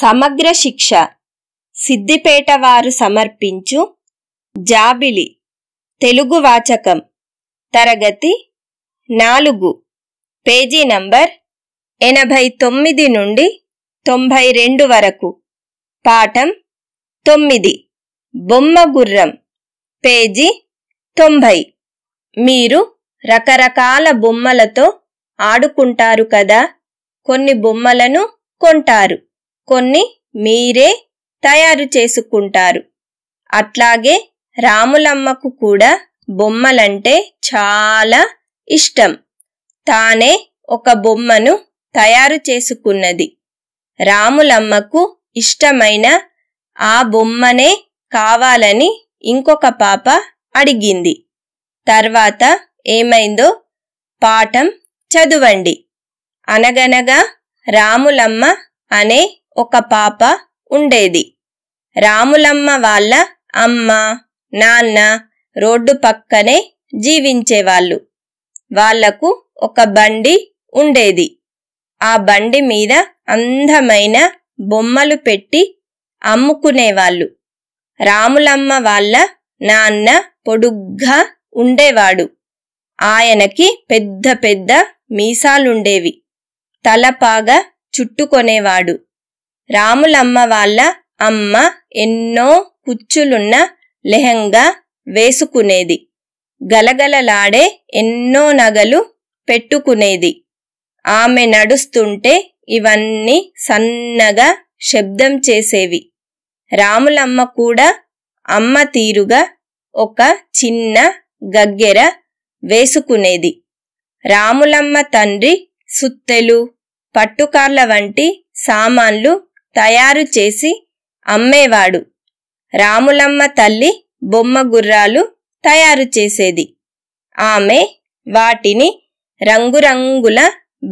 సమగ్ర శిక్ష సిద్దిపేట వారు సమర్పించు జాబిలి తెలుగు వాచకం తరగతి నాలుగు పేజీ నంబర్ ఎనభై తొమ్మిది నుండి తొంభై రెండు వరకు పాఠం తొమ్మిది బొమ్మ గుర్రం పేజీ తొంభై మీరు రకరకాల బొమ్మలతో ఆడుకుంటారు కదా కొన్ని బొమ్మలను కొంటారు కొన్ని మీరే తయారు చేసుకుంటారు అట్లాగే రాములమ్మకు కూడా బొమ్మలంటే చాలా ఇష్టం తానే ఒక బొమ్మను తయారు చేసుకున్నది రాములమ్మకు ఇష్టమైన ఆ బొమ్మనే కావాలని ఇంకొక పాప అడిగింది తర్వాత ఏమైందో పాఠం చదవండి అనగనగా రాములమ్మ అనే ఒక పాప ఉండేది రాములమ్మ వాళ్ళ అమ్మ నాన్న రోడ్డు పక్కనే జీవించేవాళ్ళు వాళ్లకు ఒక బండి ఉండేది ఆ బండి మీద అందమైన బొమ్మలు పెట్టి అమ్ముకునేవాళ్ళు రాములమ్మ వాళ్ళ నాన్న పొడుగ్గా ఉండేవాడు ఆయనకి పెద్ద పెద్ద మీసాలుండేవి తలపాగా చుట్టుకొనేవాడు రాములమ్మ వాళ్ళ అమ్మ ఎన్నో కుచ్చులున్న లెహంగా వేసుకునేది గలగలలాడే ఎన్నో నగలు పెట్టుకునేది ఆమె నడుస్తుంటే ఇవన్నీ సన్నగా శబ్దం చేసేవి రాములమ్మ కూడా అమ్మ తీరుగా ఒక చిన్న గగ్గెర వేసుకునేది రాములమ్మ తండ్రి సుత్తెలు పట్టుకార్ల వంటి సామాన్లు తయారు చేసి అమ్మేవాడు రాములమ్మ తల్లి బొమ్మ గుర్రాలు తయారు చేసేది ఆమె వాటిని రంగురంగుల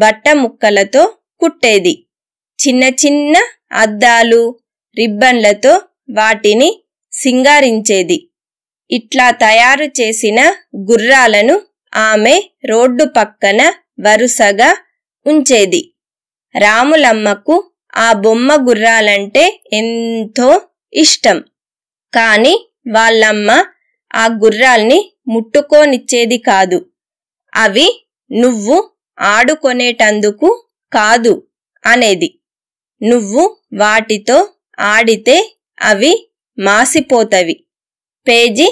బట్ట ముక్కలతో కుట్టేది చిన్న చిన్న అద్దాలు రిబ్బన్లతో వాటిని సింగారించేది ఇట్లా తయారు చేసిన గుర్రాలను ఆమె రోడ్డు పక్కన వరుసగా ఉంచేది రాములమ్మకు ఆ బొమ్మ గుర్రాలంటే ఎంతో ఇష్టం కాని వాళ్ళమ్మ ఆ గుర్రాల్ని ముట్టుకోనిచ్చేది కాదు అవి నువ్వు ఆడుకొనేటందుకు కాదు అనేది నువ్వు వాటితో ఆడితే అవి మాసిపోతవి పేజీ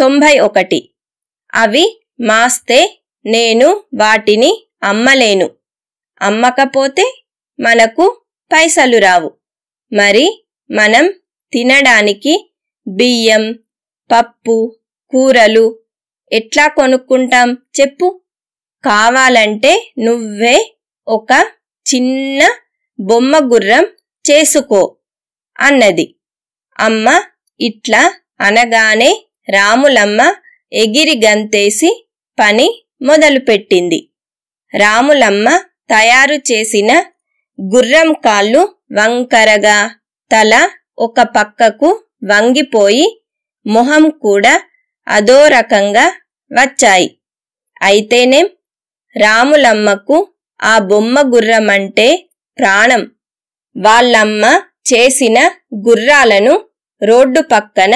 తొంభై ఒకటి అవి మాస్తే నేను వాటిని అమ్మలేను అమ్మకపోతే మనకు పైసలు రావు మరి మనం తినడానికి బియ్యం పప్పు కూరలు ఎట్లా కొనుక్కుంటాం చెప్పు కావాలంటే నువ్వే ఒక చిన్న బొమ్మ గుర్రం చేసుకో అన్నది అమ్మ ఇట్లా అనగానే రాములమ్మ ఎగిరి గంతేసి పని మొదలుపెట్టింది రాములమ్మ తయారు చేసిన గుర్రం కాళ్ళు వంకరగా తల ఒక పక్కకు వంగిపోయి మొహం కూడా అదో రకంగా వచ్చాయి అయితేనేం రాములమ్మకు ఆ బొమ్మ గుర్రమంటే ప్రాణం వాళ్ళమ్మ చేసిన గుర్రాలను రోడ్డు పక్కన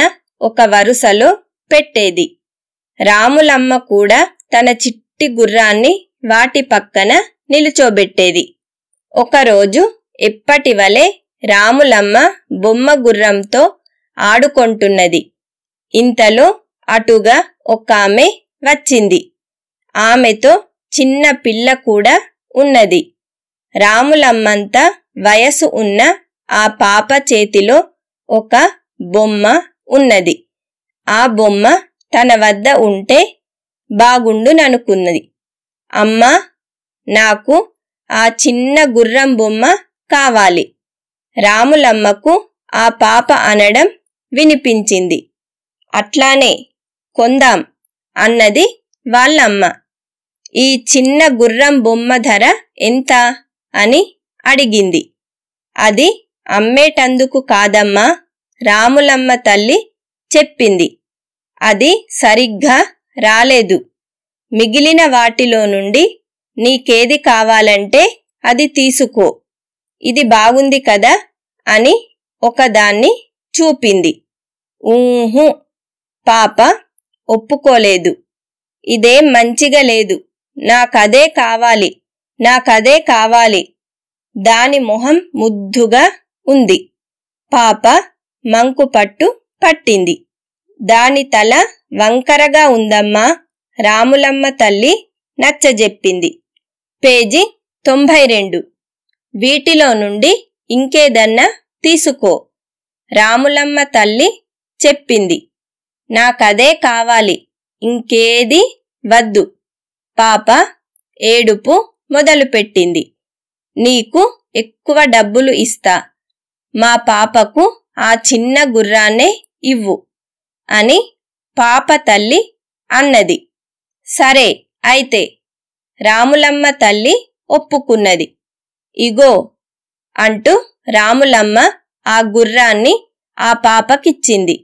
ఒక వరుసలో పెట్టేది రాములమ్మ కూడా తన చిట్టి గుర్రాన్ని వాటి పక్కన నిలుచోబెట్టేది ఒకరోజు వలె రాములమ్మ బొమ్మ గుర్రంతో ఆడుకొంటున్నది ఇంతలో అటుగా ఒక ఆమె వచ్చింది ఆమెతో చిన్న పిల్ల కూడా ఉన్నది రాములమ్మంత వయసు ఉన్న ఆ పాప చేతిలో ఒక బొమ్మ ఉన్నది ఆ బొమ్మ తన వద్ద ఉంటే బాగుండుననుకున్నది అమ్మా నాకు ఆ చిన్న గుర్రం బొమ్మ కావాలి రాములమ్మకు ఆ పాప అనడం వినిపించింది అట్లానే కొందాం అన్నది వాళ్ళమ్మ ఈ చిన్న గుర్రం బొమ్మ ధర ఎంత అని అడిగింది అది అమ్మేటందుకు కాదమ్మా రాములమ్మ తల్లి చెప్పింది అది సరిగ్గా రాలేదు మిగిలిన వాటిలో నుండి నీకేది కావాలంటే అది తీసుకో ఇది బాగుంది కదా అని ఒకదాన్ని చూపింది ఊహు పాప ఒప్పుకోలేదు ఇదేం మంచిగా లేదు నాకదే కావాలి నాకదే కావాలి దాని మొహం ముద్దుగా ఉంది పాప మంకు పట్టు పట్టింది దాని తల వంకరగా ఉందమ్మా రాములమ్మ తల్లి నచ్చజెప్పింది పేజీ తొంభై రెండు వీటిలో నుండి ఇంకేదన్నా తీసుకో రాములమ్మ తల్లి చెప్పింది నాకదే కావాలి ఇంకేది వద్దు పాప ఏడుపు మొదలుపెట్టింది నీకు ఎక్కువ డబ్బులు ఇస్తా మా పాపకు ఆ చిన్న గుర్రాన్నే ఇవ్వు అని పాప తల్లి అన్నది సరే అయితే రాములమ్మ తల్లి ఒప్పుకున్నది ఇగో అంటూ రాములమ్మ ఆ గుర్రాన్ని ఆ పాపకిచ్చింది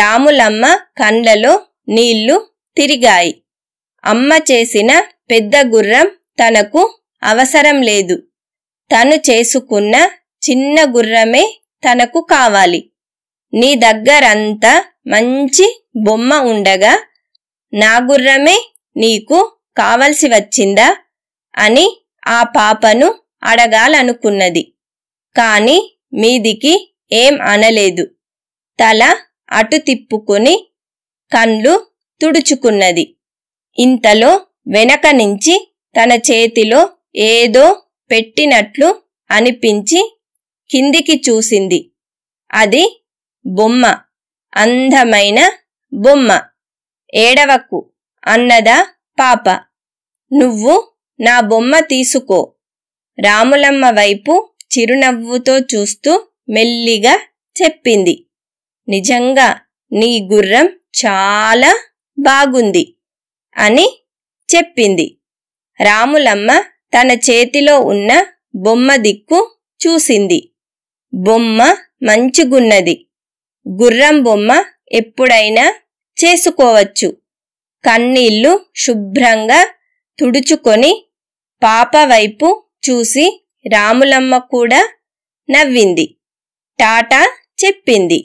రాములమ్మ కండ్లలో నీళ్లు తిరిగాయి అమ్మ చేసిన పెద్ద గుర్రం తనకు అవసరం లేదు తను చేసుకున్న చిన్న గుర్రమే తనకు కావాలి నీ దగ్గరంతా మంచి బొమ్మ ఉండగా నా గుర్రమే నీకు కావలసి వచ్చిందా అని ఆ పాపను అడగాలనుకున్నది కాని మీదికి ఏం అనలేదు తల అటు తిప్పుకుని కండ్లు తుడుచుకున్నది ఇంతలో వెనక నుంచి తన చేతిలో ఏదో పెట్టినట్లు అనిపించి కిందికి చూసింది అది బొమ్మ అందమైన బొమ్మ ఏడవకు అన్నదా పాప నువ్వు నా బొమ్మ తీసుకో రాములమ్మ వైపు చిరునవ్వుతో చూస్తూ మెల్లిగా చెప్పింది నిజంగా నీ గుర్రం చాలా బాగుంది అని చెప్పింది రాములమ్మ తన చేతిలో ఉన్న బొమ్మ దిక్కు చూసింది బొమ్మ మంచిగున్నది గుర్రం బొమ్మ ఎప్పుడైనా చేసుకోవచ్చు కన్నీళ్లు శుభ్రంగా తుడుచుకొని పాప వైపు చూసి రాములమ్మ కూడా నవ్వింది టాటా చెప్పింది